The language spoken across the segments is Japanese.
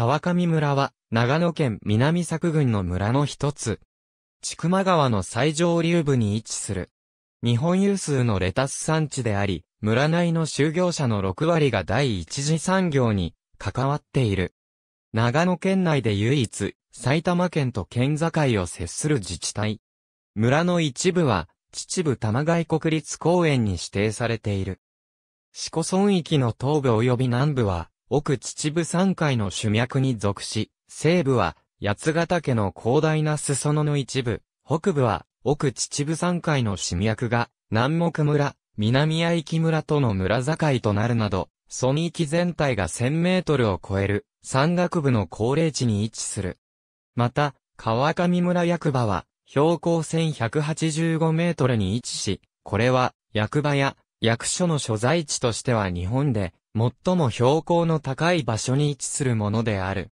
川上村は、長野県南作郡の村の一つ。千曲川の最上流部に位置する。日本有数のレタス産地であり、村内の就業者の6割が第一次産業に関わっている。長野県内で唯一、埼玉県と県境を接する自治体。村の一部は、秩父玉外国立公園に指定されている。四古村域の東部及び南部は、奥秩父山海の主脈に属し、西部は八ヶ岳の広大な裾野の一部、北部は奥秩父山海の主脈が南木村、南八木村との村境となるなど、その域全体が1000メートルを超える山岳部の高齢地に位置する。また、川上村役場は標高1185メートルに位置し、これは役場や役所の所在地としては日本で最も標高の高い場所に位置するものである。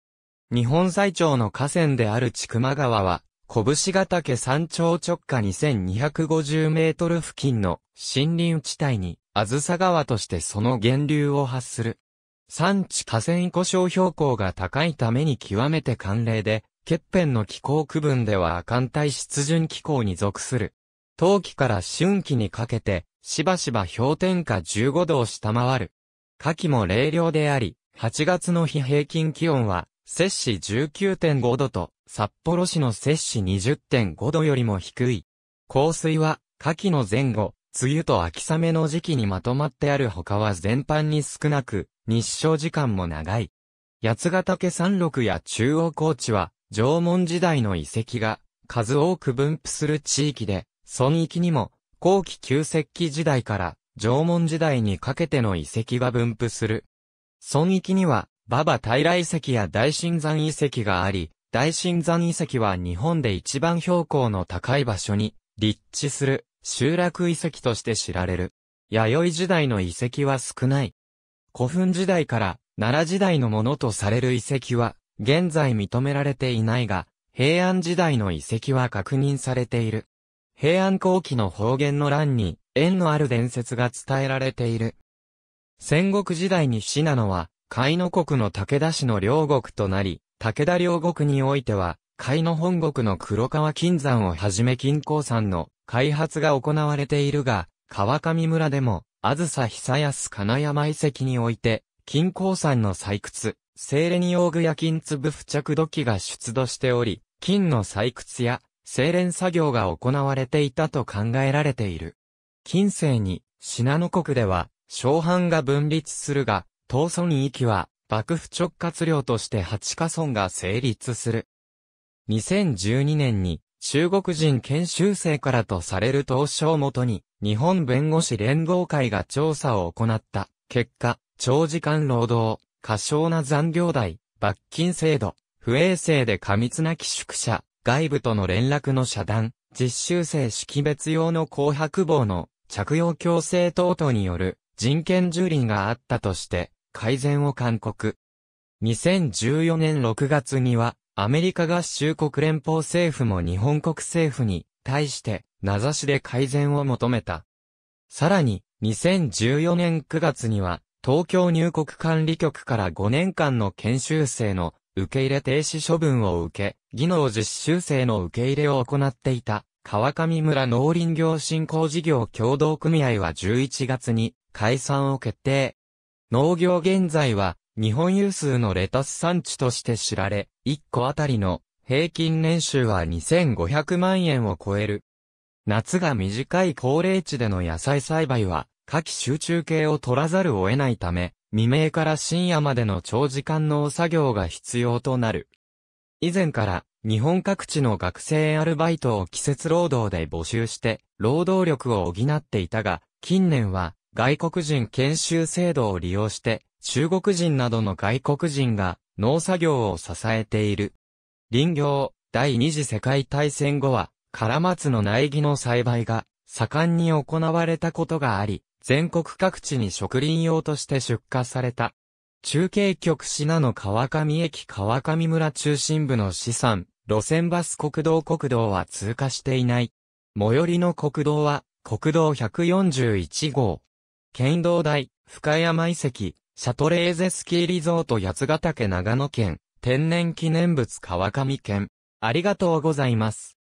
日本最長の河川である千曲川は、拳ヶ岳山頂直下2250メートル付近の森林地帯に、あずさ川としてその源流を発する。山地河川故障標高が高いために極めて寒冷で、欠片の気候区分では寒帯湿潤気候に属する。冬季から春季にかけて、しばしば氷点下15度を下回る。夏季も冷涼であり、8月の日平均気温は、摂氏19.5度と、札幌市の摂氏20.5度よりも低い。降水は、夏季の前後、梅雨と秋雨の時期にまとまってある他は全般に少なく、日照時間も長い。八ヶ岳山麓や中央高地は、縄文時代の遺跡が、数多く分布する地域で、村域にも、後期旧石器時代から、縄文時代にかけての遺跡が分布する。村域には、馬場平遺跡や大神山遺跡があり、大神山遺跡は日本で一番標高の高い場所に、立地する、集落遺跡として知られる。弥生時代の遺跡は少ない。古墳時代から奈良時代のものとされる遺跡は、現在認められていないが、平安時代の遺跡は確認されている。平安後期の方言の欄に、縁のある伝説が伝えられている。戦国時代に信濃は、海の国の武田氏の両国となり、武田両国においては、海の本国の黒川金山をはじめ金鉱山の開発が行われているが、川上村でも、あずさ久安金山遺跡において、金鉱山の採掘、精錬用具や金粒付着土器が出土しており、金の採掘や精錬作業が行われていたと考えられている。近世に、信濃国では、小藩が分立するが、東村域は、幕府直轄領として八カ村が成立する。2012年に、中国人研修生からとされる投書をもとに、日本弁護士連合会が調査を行った。結果、長時間労働、過少な残業代、罰金制度、不衛生で過密な寄宿舎、外部との連絡の遮断、実習生識別用の紅白棒の着用強制等々による人権蹂躙があったとして改善を勧告。2014年6月にはアメリカ合衆国連邦政府も日本国政府に対して名指しで改善を求めた。さらに2014年9月には東京入国管理局から5年間の研修生の受け入れ停止処分を受け、技能実習生の受け入れを行っていた川上村農林業振興事業協同組合は11月に解散を決定。農業現在は日本有数のレタス産地として知られ、1個あたりの平均年収は2500万円を超える。夏が短い高齢地での野菜栽培は、夏季集中系を取らざるを得ないため、未明から深夜までの長時間の作業が必要となる。以前から日本各地の学生アルバイトを季節労働で募集して、労働力を補っていたが、近年は、外国人研修制度を利用して、中国人などの外国人が農作業を支えている。林業、第二次世界大戦後は、カ松の苗木の栽培が盛んに行われたことがあり、全国各地に植林用として出荷された。中継局品の川上駅川上村中心部の資産、路線バス国道国道は通過していない。最寄りの国道は、国道141号。県道台、深山遺跡、シャトレーゼスキーリゾート八ヶ岳長野県、天然記念物川上県。ありがとうございます。